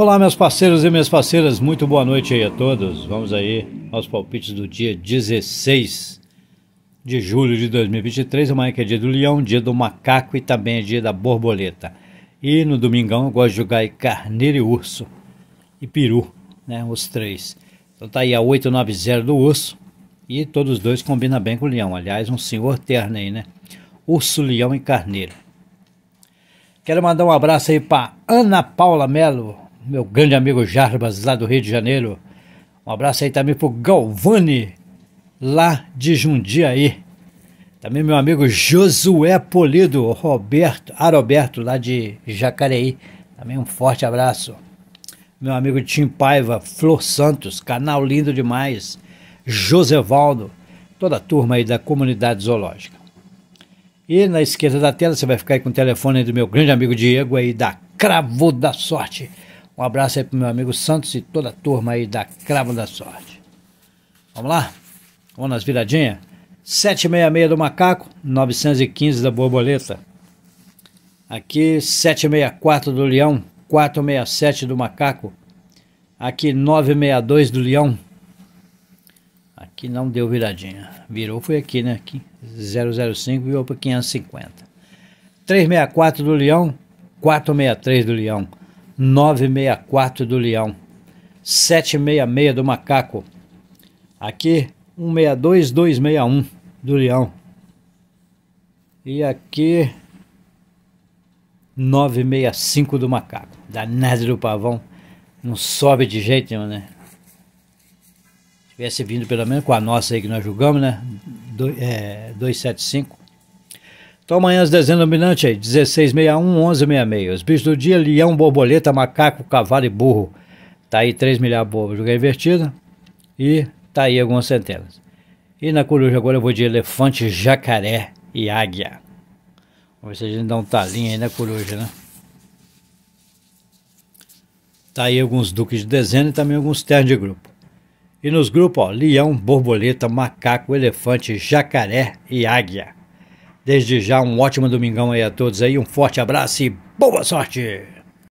Olá, meus parceiros e minhas parceiras, muito boa noite aí a todos. Vamos aí aos palpites do dia 16 de julho de 2023. Amanhã que é dia do leão, dia do macaco e também é dia da borboleta. E no domingão eu gosto de jogar aí carneiro e urso e peru, né? Os três. Então tá aí a 890 do urso e todos dois combinam bem com o leão. Aliás, um senhor terno aí, né? Urso, leão e carneiro. Quero mandar um abraço aí para Ana Paula Melo, meu grande amigo Jarbas, lá do Rio de Janeiro. Um abraço aí também pro Galvani, lá de Jundiaí. Também meu amigo Josué Polido, Roberto, Aroberto, lá de Jacareí. Também um forte abraço. Meu amigo Tim Paiva, Flor Santos, canal lindo demais. Josevaldo, toda a turma aí da comunidade zoológica. E na esquerda da tela você vai ficar aí com o telefone do meu grande amigo Diego aí da Cravo da Sorte. Um abraço aí pro meu amigo Santos e toda a turma aí da Cravo da Sorte. Vamos lá? Vamos nas viradinhas? 766 do macaco, 915 da borboleta. Aqui 764 do leão, 467 do macaco. Aqui 962 do leão. Aqui não deu viradinha. Virou foi aqui, né? Aqui 005 virou para 550. 364 do leão, 463 do leão. 964 do leão, 766 do macaco. Aqui 162261 do leão. E aqui 965 do macaco. Danado do pavão. Não sobe de jeito nenhum, né? Se Tivesse vindo pelo menos com a nossa aí que nós julgamos, né? Do, é, 275. Então amanhã às dezenas dominantes aí, 1661, 1166. Os bichos do dia, leão, borboleta, macaco, cavalo e burro. Tá aí 3 milhar bobos, jogar invertida. E tá aí algumas centenas. E na coruja agora eu vou de elefante, jacaré e águia. Vamos ver se a gente dá um talinho aí na coruja, né? Tá aí alguns duques de dezena e também alguns ternos de grupo. E nos grupos, ó, leão, borboleta, macaco, elefante, jacaré e águia. Desde já, um ótimo domingão aí a todos aí, um forte abraço e boa sorte!